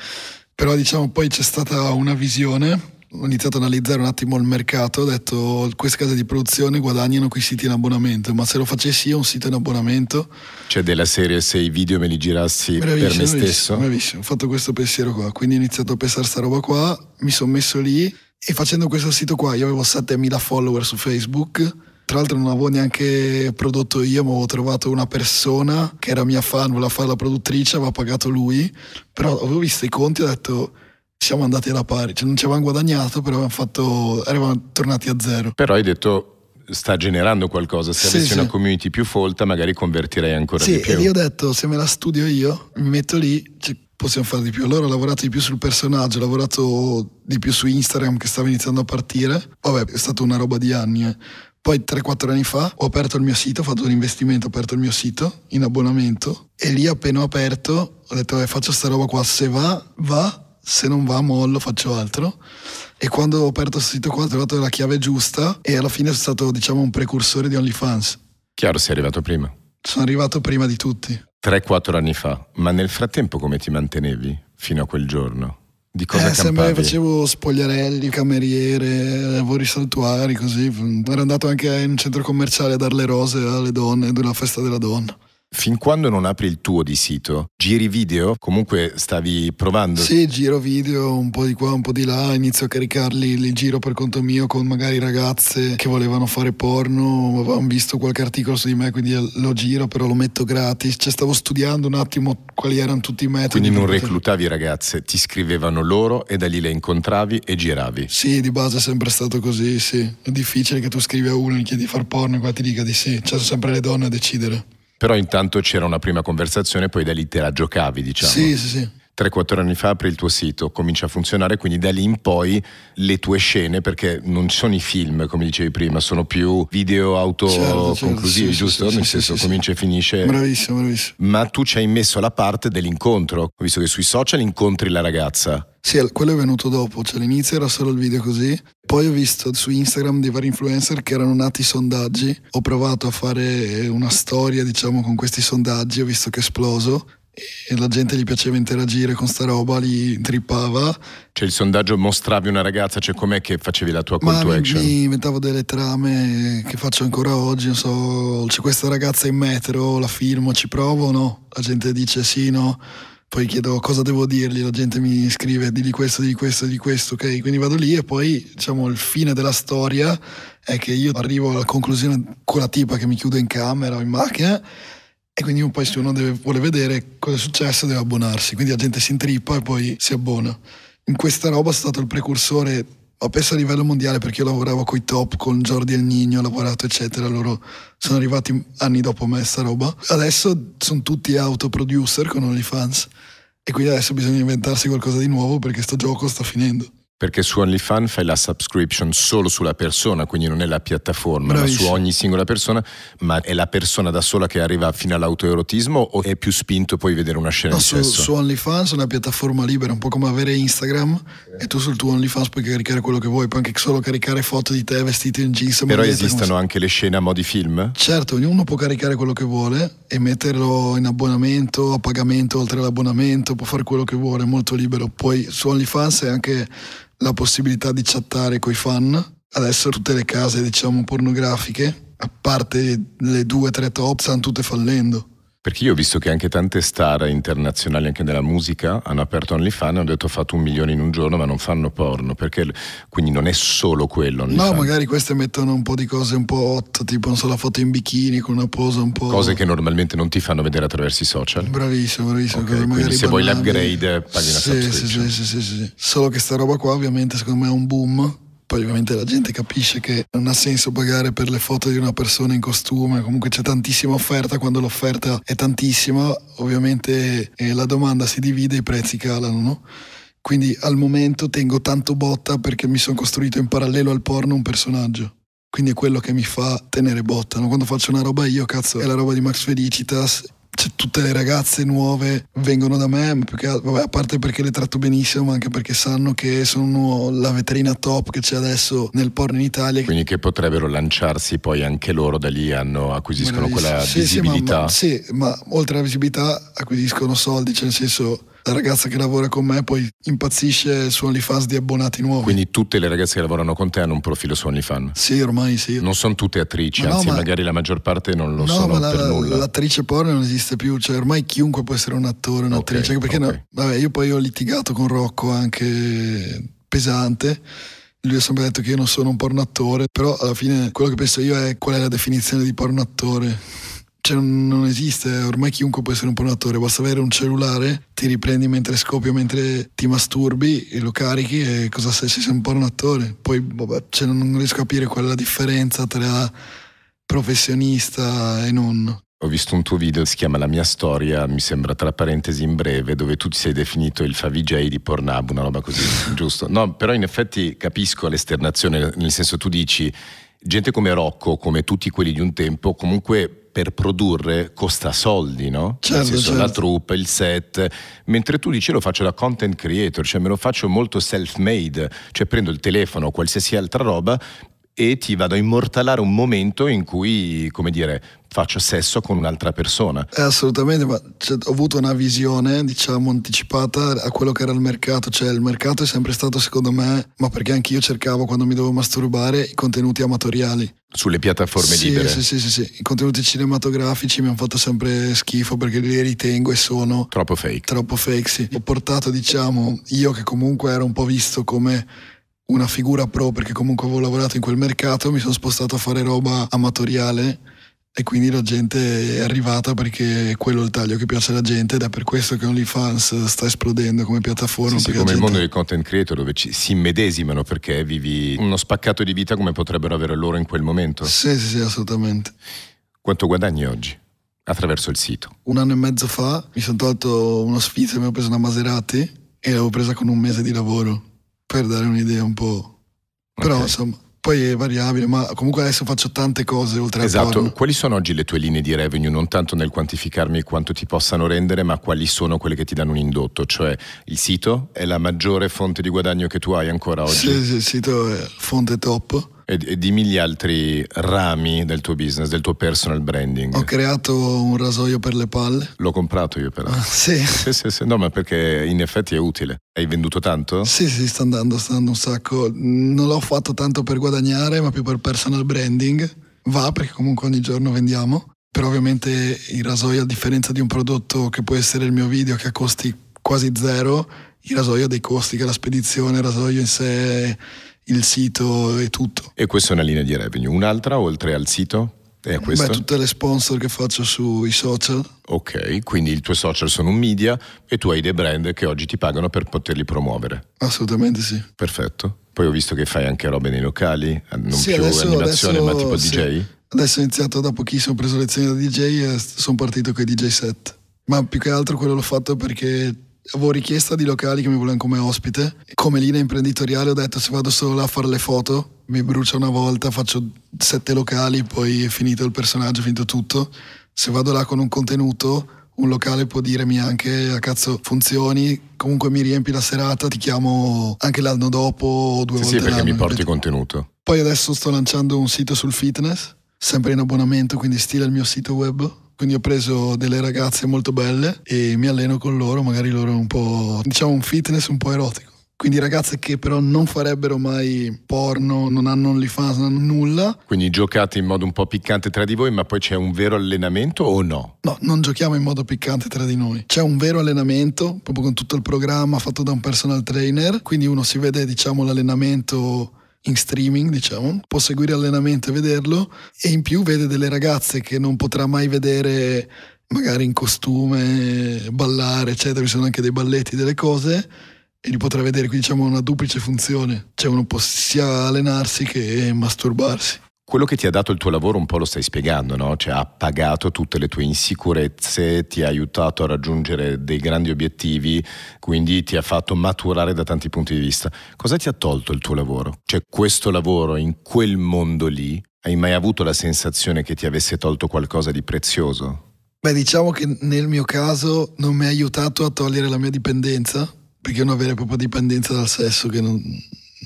Però diciamo poi c'è stata una visione ho iniziato ad analizzare un attimo il mercato, ho detto queste case di produzione guadagnano quei siti in abbonamento, ma se lo facessi io un sito in abbonamento... Cioè della serie se i video me li girassi per me stesso? Bravissimo, ho fatto questo pensiero qua, quindi ho iniziato a pensare a sta roba qua, mi sono messo lì e facendo questo sito qua io avevo 7000 follower su Facebook, tra l'altro non avevo neanche prodotto io, ma avevo trovato una persona che era mia fan, voleva fare la produttrice, aveva pagato lui, però avevo visto i conti e ho detto siamo andati alla pari, cioè non ci avevamo guadagnato, però fatto, eravamo tornati a zero. Però hai detto sta generando qualcosa, se sì, avessi sì. una community più folta magari convertirei ancora sì, di più. Sì, io ho detto se me la studio io, mi metto lì, cioè, possiamo fare di più. Allora ho lavorato di più sul personaggio, ho lavorato di più su Instagram che stava iniziando a partire. Vabbè, è stata una roba di anni. Eh. Poi 3-4 anni fa ho aperto il mio sito, ho fatto un investimento, ho aperto il mio sito in abbonamento e lì appena ho aperto ho detto eh, faccio sta roba qua, se va, va, se non va mollo faccio altro e quando ho aperto questo sito qua ho trovato la chiave giusta e alla fine sono stato diciamo un precursore di OnlyFans. Chiaro, sei arrivato prima. Sono arrivato prima di tutti. 3-4 anni fa, ma nel frattempo come ti mantenevi fino a quel giorno? Di cosa eh, campavi? Sempre facevo spogliarelli, cameriere, lavori saltuari, così. Ero andato anche in un centro commerciale a dare le rose alle donne, della festa della donna fin quando non apri il tuo di sito, giri video? Comunque stavi provando? Sì, giro video un po' di qua, un po' di là, inizio a caricarli, li giro per conto mio con magari ragazze che volevano fare porno, avevano visto qualche articolo su di me, quindi lo giro, però lo metto gratis. Cioè stavo studiando un attimo quali erano tutti i metodi. Quindi non reclutavi ragazze, ti scrivevano loro e da lì le incontravi e giravi? Sì, di base è sempre stato così, sì. È difficile che tu scrivi a uno e gli chiedi di far porno e qua ti dica di sì. Cioè, sono sempre le donne a decidere. Però intanto c'era una prima conversazione, poi da lì te la giocavi, diciamo. Sì, sì, sì. 3-4 anni fa apri il tuo sito, comincia a funzionare, quindi da lì in poi le tue scene, perché non sono i film, come dicevi prima, sono più video autoconclusivi, certo, certo, giusto? Sì, Nel sì, senso comincia e finisce. Bravissimo, bravissimo. Ma tu ci hai messo la parte dell'incontro, ho visto che sui social incontri la ragazza. Sì, quello è venuto dopo, cioè all'inizio era solo il video così, poi ho visto su Instagram dei vari influencer che erano nati i sondaggi, ho provato a fare una storia diciamo con questi sondaggi, ho visto che è esploso, e la gente gli piaceva interagire con sta roba, li trippava. Cioè il sondaggio mostravi una ragazza, cioè com'è che facevi la tua call Ma to action? Mi inventavo delle trame che faccio ancora oggi, non so, c'è questa ragazza in metro, la firmo, ci provo no? La gente dice sì, no? Poi chiedo cosa devo dirgli, la gente mi scrive di questo, di questo, di questo, ok? Quindi vado lì e poi diciamo il fine della storia è che io arrivo alla conclusione con la tipa che mi chiude in camera o in macchina e quindi poi se uno deve, vuole vedere cosa è successo deve abbonarsi, quindi la gente si intrippa e poi si abbona. In questa roba è stato il precursore, ho penso a livello mondiale perché io lavoravo con i top, con Jordi e il Nino, ho lavorato eccetera, loro sono arrivati anni dopo me sta roba. Adesso sono tutti autoproducer con OnlyFans e quindi adesso bisogna inventarsi qualcosa di nuovo perché sto gioco sta finendo perché su OnlyFans fai la subscription solo sulla persona, quindi non è la piattaforma, ma su ogni singola persona, ma è la persona da sola che arriva fino all'autoerotismo o è più spinto poi vedere una scena no, di su, sesso? Su OnlyFans è una piattaforma libera, un po' come avere Instagram e tu sul tuo OnlyFans puoi caricare quello che vuoi, puoi anche solo caricare foto di te vestito in jeans. Però esistono anche le scene a modi film? Certo, ognuno può caricare quello che vuole e metterlo in abbonamento, a pagamento oltre all'abbonamento, può fare quello che vuole, è molto libero. Poi su OnlyFans è anche la possibilità di chattare con i fan. Adesso tutte le case, diciamo, pornografiche, a parte le due o tre top, stanno tutte fallendo. Perché io ho visto che anche tante star internazionali, anche nella musica, hanno aperto OnlyFans e hanno detto ho fatto un milione in un giorno, ma non fanno porno. Perché quindi non è solo quello. OnlyFans. No, magari queste mettono un po' di cose un po' hot, tipo non so, la foto in bikini con una posa un po'. Cose che normalmente non ti fanno vedere attraverso i social. Bravissimo, bravissimo. Okay, quindi se banali. vuoi l'upgrade, paghi una sì, subscription. Sì, sì, sì, sì, sì. Solo che sta roba qua, ovviamente, secondo me è un boom poi ovviamente la gente capisce che non ha senso pagare per le foto di una persona in costume, comunque c'è tantissima offerta, quando l'offerta è tantissima ovviamente eh, la domanda si divide e i prezzi calano, no? Quindi al momento tengo tanto botta perché mi sono costruito in parallelo al porno un personaggio. Quindi è quello che mi fa tenere botta. No? Quando faccio una roba io, cazzo, è la roba di Max Felicitas cioè, tutte le ragazze nuove vengono da me, che, vabbè, a parte perché le tratto benissimo, ma anche perché sanno che sono la vetrina top che c'è adesso nel porno in Italia. Quindi che potrebbero lanciarsi poi anche loro da lì, hanno, acquisiscono quella sì, visibilità. Sì ma, ma, sì, ma oltre alla visibilità acquisiscono soldi, cioè nel senso la ragazza che lavora con me poi impazzisce su OnlyFans di abbonati nuovi. Quindi tutte le ragazze che lavorano con te hanno un profilo su OnlyFans? Sì, ormai sì. Non sono tutte attrici, ma anzi no, ma... magari la maggior parte non lo no, sono ma per nulla. L'attrice porno non esiste più, cioè ormai chiunque può essere un attore, un'attrice, okay, perché okay. No, vabbè, io poi ho litigato con Rocco anche pesante lui ha sempre detto che io non sono un porno attore, però alla fine quello che penso io è qual è la definizione di porno attore cioè, non esiste, ormai chiunque può essere un po' attore, basta avere un cellulare, ti riprendi mentre scopi mentre ti masturbi e lo carichi e cosa sei, sei un po' attore. Poi vabbè, cioè, non riesco a capire qual è la differenza tra professionista e non. Ho visto un tuo video, si chiama La mia storia, mi sembra tra parentesi in breve, dove tu ti sei definito il Favij di Pornhub, una roba così, giusto? No, però in effetti capisco l'esternazione, nel senso tu dici gente come Rocco, come tutti quelli di un tempo, comunque per produrre costa soldi, no? Certo, senso, certo. La troupe, il set, mentre tu dici lo faccio da content creator, cioè me lo faccio molto self-made, cioè prendo il telefono o qualsiasi altra roba, e ti vado a immortalare un momento in cui, come dire, faccio sesso con un'altra persona. Eh, assolutamente, ma cioè, ho avuto una visione, diciamo, anticipata a quello che era il mercato, cioè il mercato è sempre stato secondo me, ma perché anche io cercavo quando mi dovevo masturbare i contenuti amatoriali. Sulle piattaforme sì, libere? Sì, sì, sì, sì, i contenuti cinematografici mi hanno fatto sempre schifo perché li ritengo e sono... Troppo fake. Troppo fake, sì. Ho portato, diciamo, io che comunque ero un po' visto come una figura pro perché comunque avevo lavorato in quel mercato, mi sono spostato a fare roba amatoriale e quindi la gente è arrivata perché quello è il taglio che piace alla gente ed è per questo che OnlyFans sta esplodendo come piattaforma. Sì, sì, come gente... il mondo dei content creator dove ci, si immedesimano perché vivi uno spaccato di vita come potrebbero avere loro in quel momento. Sì, sì, sì, assolutamente. Quanto guadagni oggi? Attraverso il sito. Un anno e mezzo fa mi sono tolto uno sfizio e mi ho preso una Maserati e l'avevo presa con un mese di lavoro per dare un'idea un po'. Okay. Però insomma, poi è variabile, ma comunque adesso faccio tante cose oltre a Esatto, quali sono oggi le tue linee di revenue? Non tanto nel quantificarmi quanto ti possano rendere, ma quali sono quelle che ti danno un indotto? Cioè il sito è la maggiore fonte di guadagno che tu hai ancora oggi? Sì, sì il sito è fonte top e, e, dimmi gli altri rami del tuo business, del tuo personal branding. Ho creato un rasoio per le palle. L'ho comprato io però. Ah, sì. sì, sì, sì. No, ma perché in effetti è utile. Hai venduto tanto? Sì, sì, sta andando, sta andando un sacco. Non l'ho fatto tanto per guadagnare, ma più per personal branding. Va perché comunque ogni giorno vendiamo. Però ovviamente il rasoio, a differenza di un prodotto che può essere il mio video, che ha costi quasi zero, il rasoio ha dei costi, che la spedizione, il rasoio in sé È il sito e tutto. E questa è una linea di revenue. Un'altra oltre al sito? E Beh, tutte le sponsor che faccio sui social. Ok, quindi i tuoi social sono un media e tu hai dei brand che oggi ti pagano per poterli promuovere. Assolutamente sì. Perfetto. Poi ho visto che fai anche robe nei locali, eh, non sì, più adesso, animazione adesso, ma tipo sì. DJ. Adesso ho iniziato da pochissimo, ho preso lezioni da DJ e sono partito con i DJ set. Ma più che altro quello l'ho fatto perché avevo richiesta di locali che mi volevano come ospite. Come linea imprenditoriale ho detto se vado solo là a fare le foto, mi brucio una volta, faccio sette locali, poi è finito il personaggio, è finito tutto. Se vado là con un contenuto, un locale può dirmi anche a ah, cazzo funzioni, comunque mi riempi la serata, ti chiamo anche l'anno dopo o due sì, volte. Sì, perché mi porti contenuto. Poi adesso sto lanciando un sito sul fitness, sempre in abbonamento, quindi stile il mio sito web quindi ho preso delle ragazze molto belle e mi alleno con loro, magari loro un po', diciamo un fitness un po' erotico. Quindi ragazze che però non farebbero mai porno, non hanno OnlyFans, non hanno nulla. Quindi giocate in modo un po' piccante tra di voi, ma poi c'è un vero allenamento o no? No, non giochiamo in modo piccante tra di noi. C'è un vero allenamento, proprio con tutto il programma fatto da un personal trainer. Quindi uno si vede, diciamo, l'allenamento in streaming, diciamo, può seguire allenamento e vederlo e in più vede delle ragazze che non potrà mai vedere magari in costume, ballare, eccetera, ci sono anche dei balletti, delle cose e li potrà vedere, qui diciamo una duplice funzione, cioè uno può sia allenarsi che masturbarsi. Quello che ti ha dato il tuo lavoro un po' lo stai spiegando, no? Cioè ha pagato tutte le tue insicurezze, ti ha aiutato a raggiungere dei grandi obiettivi, quindi ti ha fatto maturare da tanti punti di vista. Cosa ti ha tolto il tuo lavoro? Cioè questo lavoro in quel mondo lì, hai mai avuto la sensazione che ti avesse tolto qualcosa di prezioso? Beh, diciamo che nel mio caso non mi ha aiutato a togliere la mia dipendenza, perché è una vera e propria dipendenza dal sesso che non,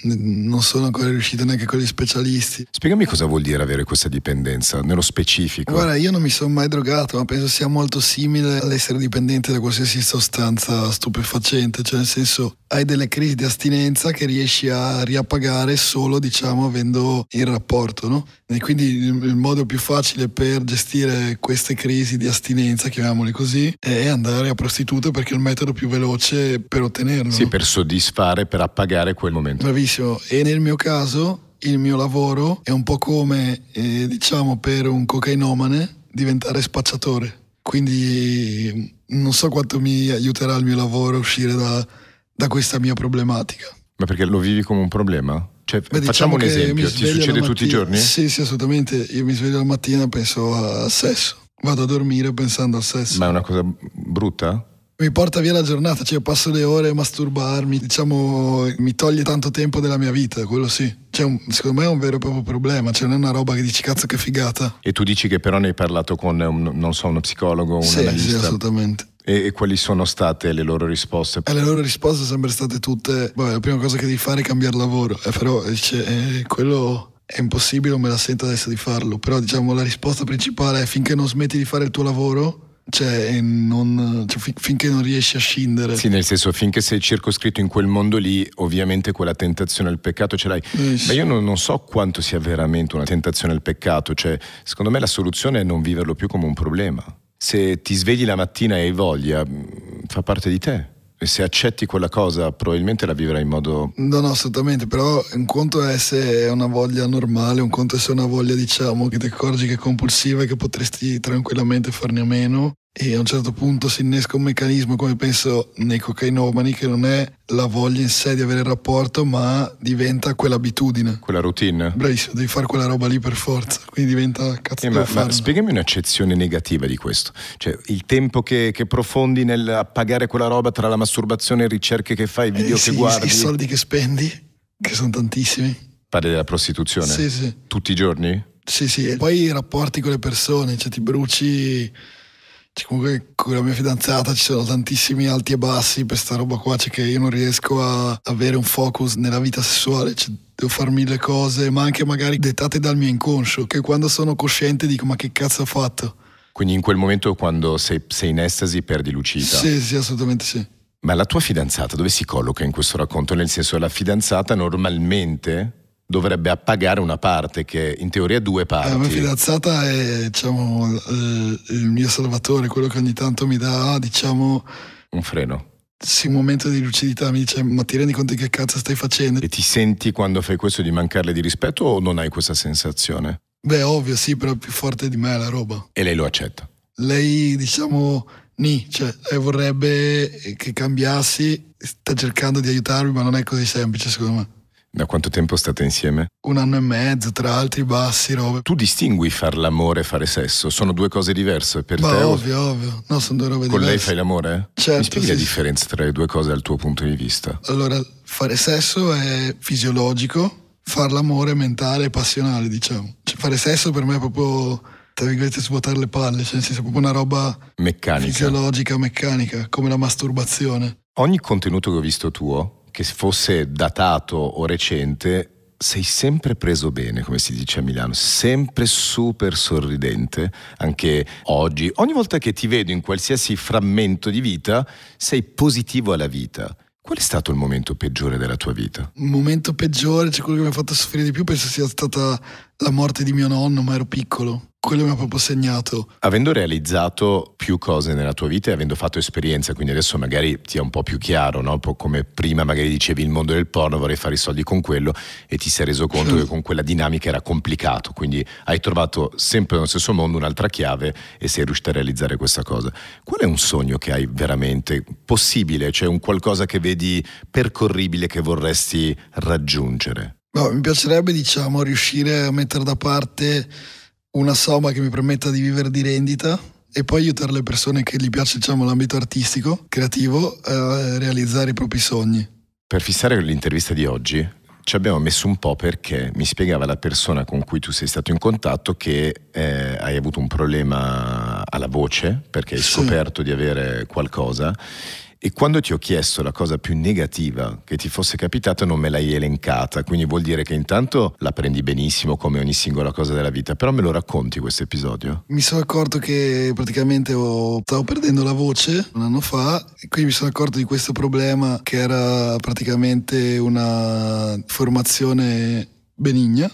non sono ancora riuscito neanche con gli specialisti. Spiegami cosa vuol dire avere questa dipendenza, nello specifico. Guarda, io non mi sono mai drogato, ma penso sia molto simile all'essere dipendente da qualsiasi sostanza stupefacente, cioè nel senso hai delle crisi di astinenza che riesci a riappagare solo diciamo avendo il rapporto, no? E quindi il modo più facile per gestire queste crisi di astinenza, chiamiamole così, è andare a prostitute perché è il metodo più veloce per ottenerlo. Sì, per soddisfare, per appagare quel momento. Bravissimo benissimo e nel mio caso il mio lavoro è un po' come, eh, diciamo, per un cocainomane diventare spacciatore. Quindi non so quanto mi aiuterà il mio lavoro a uscire da, da questa mia problematica. Ma perché lo vivi come un problema? Cioè, Beh, diciamo facciamo diciamo un esempio, ti succede tutti i giorni? Sì, sì, assolutamente. Io mi sveglio la mattina e penso al sesso. Vado a dormire pensando al sesso. Ma è una cosa brutta? mi porta via la giornata, cioè passo le ore a masturbarmi, diciamo mi toglie tanto tempo della mia vita, quello sì. Cioè, secondo me è un vero e proprio problema, cioè non è una roba che dici cazzo che figata. E tu dici che però ne hai parlato con, un, non so, uno psicologo, un sì, analista? Sì, assolutamente. E, e, quali sono state le loro risposte? Eh, le loro risposte sono sempre state tutte, vabbè, la prima cosa che devi fare è cambiare lavoro, eh, però cioè, eh, quello è impossibile, non me la sento adesso di farlo, però diciamo la risposta principale è finché non smetti di fare il tuo lavoro cioè, non, cioè, finché non riesci a scindere. Sì, nel senso, finché sei circoscritto in quel mondo lì, ovviamente quella tentazione al peccato ce l'hai. Eh, sì. Ma io non, non, so quanto sia veramente una tentazione al peccato, cioè, secondo me la soluzione è non viverlo più come un problema. Se ti svegli la mattina e hai voglia, mm, fa parte di te. E se accetti quella cosa, probabilmente la vivrai in modo. No, no, assolutamente. Però un conto è se è una voglia normale, un conto è se è una voglia, diciamo, che ti accorgi che è compulsiva e che potresti tranquillamente farne a meno e a un certo punto si innesca un meccanismo come penso nei cocainomani che non è la voglia in sé di avere il rapporto ma diventa quell'abitudine quella routine bravissimo devi fare quella roba lì per forza quindi diventa cazzo eh, ma, ma spiegami un'accezione negativa di questo cioè il tempo che, che profondi nel pagare quella roba tra la masturbazione e ricerche che fai i video eh, sì, che guardi i soldi che spendi che sono tantissimi parli della prostituzione sì sì tutti i giorni? sì sì e poi i rapporti con le persone cioè ti bruci comunque eh, con la mia fidanzata ci sono tantissimi alti e bassi per sta roba qua, cioè che io non riesco a avere un focus nella vita sessuale, cioè devo fare mille cose, ma anche magari dettate dal mio inconscio, che quando sono cosciente dico ma che cazzo ho fatto. Quindi in quel momento quando sei, sei in estasi perdi lucidità. Sì, sì, assolutamente sì. Ma la tua fidanzata dove si colloca in questo racconto? Nel senso la fidanzata normalmente dovrebbe appagare una parte che in teoria due parti. Eh, la mia fidanzata è diciamo, eh, il mio salvatore, quello che ogni tanto mi dà diciamo, un freno. Sì, un momento di lucidità mi dice ma ti rendi conto di che cazzo stai facendo? E ti senti quando fai questo di mancarle di rispetto o non hai questa sensazione? Beh ovvio sì, però è più forte di me la roba. E lei lo accetta? Lei diciamo ni, cioè eh, vorrebbe che cambiassi, sta cercando di aiutarmi ma non è così semplice secondo me. Da quanto tempo state insieme? Un anno e mezzo, tra altri bassi, robe. Tu distingui far l'amore e fare sesso? Sono due cose diverse per Ma te? Ovvio, o... ovvio. No, sono due robe diverse. Con lei fai l'amore? Certo. Mi spieghi sì, la differenza tra le due cose dal tuo punto di vista? Allora, fare sesso è fisiologico, far l'amore è mentale e passionale, diciamo. Cioè, fare sesso per me è proprio tra virgolette svuotare le palle, cioè è proprio una roba meccanica. fisiologica, meccanica, come la masturbazione. Ogni contenuto che ho visto tuo che fosse datato o recente, sei sempre preso bene, come si dice a Milano, sempre super sorridente, anche oggi. Ogni volta che ti vedo in qualsiasi frammento di vita, sei positivo alla vita. Qual è stato il momento peggiore della tua vita? Il momento peggiore, cioè quello che mi ha fatto soffrire di più, penso sia stata la morte di mio nonno, ma ero piccolo quello mi ha proprio segnato. Avendo realizzato più cose nella tua vita e avendo fatto esperienza, quindi adesso magari ti è un po' più chiaro, no? come prima magari dicevi il mondo del porno, vorrei fare i soldi con quello e ti sei reso conto sì. che con quella dinamica era complicato, quindi hai trovato sempre nello stesso mondo un'altra chiave e sei riuscito a realizzare questa cosa. Qual è un sogno che hai veramente possibile, cioè un qualcosa che vedi percorribile che vorresti raggiungere? No, mi piacerebbe diciamo riuscire a mettere da parte una somma che mi permetta di vivere di rendita e poi aiutare le persone che gli piace diciamo, l'ambito artistico, creativo, a realizzare i propri sogni. Per fissare l'intervista di oggi ci abbiamo messo un po' perché mi spiegava la persona con cui tu sei stato in contatto che eh, hai avuto un problema alla voce perché hai sì. scoperto di avere qualcosa e quando ti ho chiesto la cosa più negativa che ti fosse capitata non me l'hai elencata, quindi vuol dire che intanto la prendi benissimo come ogni singola cosa della vita, però me lo racconti questo episodio? Mi sono accorto che praticamente ho, stavo perdendo la voce un anno fa e quindi mi sono accorto di questo problema che era praticamente una formazione benigna,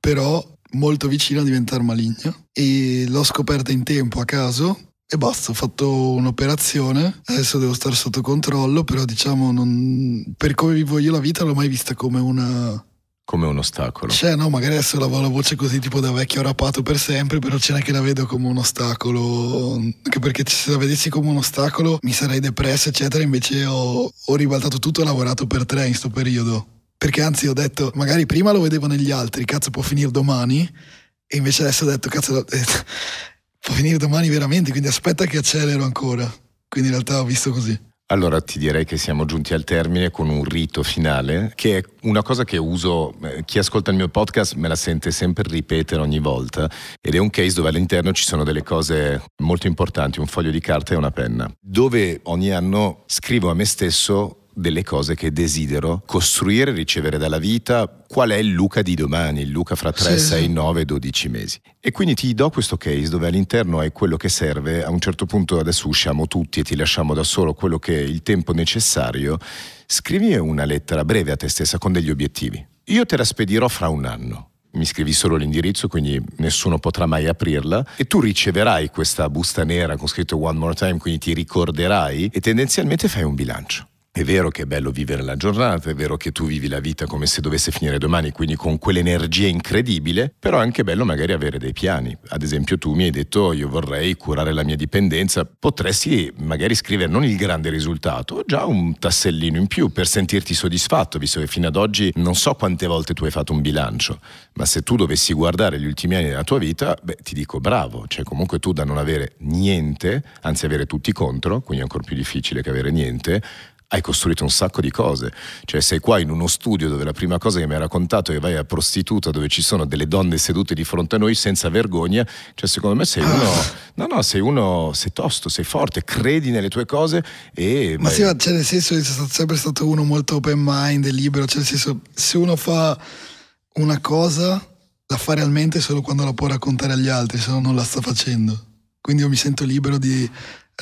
però molto vicina a diventare maligna e l'ho scoperta in tempo a caso e basta, ho fatto un'operazione, adesso devo stare sotto controllo, però diciamo non, per come vivo io la vita l'ho mai vista come una... Come un ostacolo. Cioè no, magari adesso la, la voce così tipo da vecchio rapato per sempre, però ce n'è che la vedo come un ostacolo, anche perché se la vedessi come un ostacolo mi sarei depresso eccetera, invece ho, ho ribaltato tutto e ho lavorato per tre in questo periodo. Perché anzi ho detto, magari prima lo vedevo negli altri, cazzo può finire domani, e invece adesso ho detto, cazzo può venire domani veramente, quindi aspetta che accelero ancora. Quindi in realtà ho visto così. Allora ti direi che siamo giunti al termine con un rito finale, che è una cosa che uso, eh, chi ascolta il mio podcast me la sente sempre ripetere ogni volta, ed è un case dove all'interno ci sono delle cose molto importanti, un foglio di carta e una penna, dove ogni anno scrivo a me stesso delle cose che desidero costruire e ricevere dalla vita, qual è il Luca di domani, il Luca fra 3, sì, 6, 9, 12 mesi. E quindi ti do questo case dove all'interno è quello che serve, a un certo punto adesso usciamo tutti e ti lasciamo da solo quello che è il tempo necessario, scrivi una lettera breve a te stessa con degli obiettivi. Io te la spedirò fra un anno mi scrivi solo l'indirizzo, quindi nessuno potrà mai aprirla e tu riceverai questa busta nera con scritto One More Time, quindi ti ricorderai e tendenzialmente fai un bilancio. È vero che è bello vivere la giornata, è vero che tu vivi la vita come se dovesse finire domani, quindi con quell'energia incredibile, però è anche bello magari avere dei piani. Ad esempio tu mi hai detto io vorrei curare la mia dipendenza, potresti magari scrivere non il grande risultato, già un tassellino in più per sentirti soddisfatto, visto che fino ad oggi non so quante volte tu hai fatto un bilancio, ma se tu dovessi guardare gli ultimi anni della tua vita, beh, ti dico bravo, cioè comunque tu da non avere niente, anzi avere tutti contro, quindi è ancora più difficile che avere niente, hai costruito un sacco di cose. Cioè, sei qua in uno studio dove la prima cosa che mi ha raccontato è che vai a prostituta dove ci sono delle donne sedute di fronte a noi senza vergogna. Cioè, secondo me sei uno. No, no, sei uno. Sei tosto, sei forte, credi nelle tue cose e. Ma vai... sì, ma cioè, nel senso che sono sempre stato uno molto open mind e libero. Cioè, nel senso, se uno fa una cosa, la fa realmente solo quando la può raccontare agli altri, se no non la sta facendo. Quindi io mi sento libero di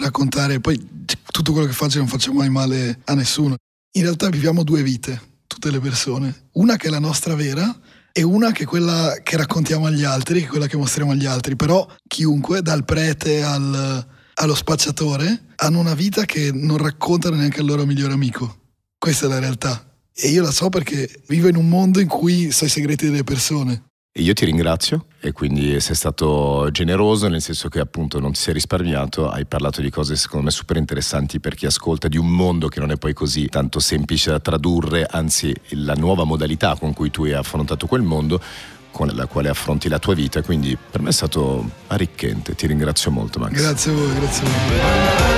raccontare, poi tutto quello che faccio non faccio mai male a nessuno. In realtà viviamo due vite, tutte le persone, una che è la nostra vera e una che è quella che raccontiamo agli altri, che è quella che mostriamo agli altri, però chiunque, dal prete al, allo spacciatore, hanno una vita che non raccontano neanche al loro migliore amico. Questa è la realtà. E io la so perché vivo in un mondo in cui so i segreti delle persone. Io ti ringrazio e quindi sei stato generoso nel senso che appunto non ti sei risparmiato, hai parlato di cose secondo me super interessanti per chi ascolta di un mondo che non è poi così tanto semplice da tradurre, anzi la nuova modalità con cui tu hai affrontato quel mondo con la quale affronti la tua vita, quindi per me è stato arricchente, ti ringrazio molto Max. Grazie a voi, grazie a voi.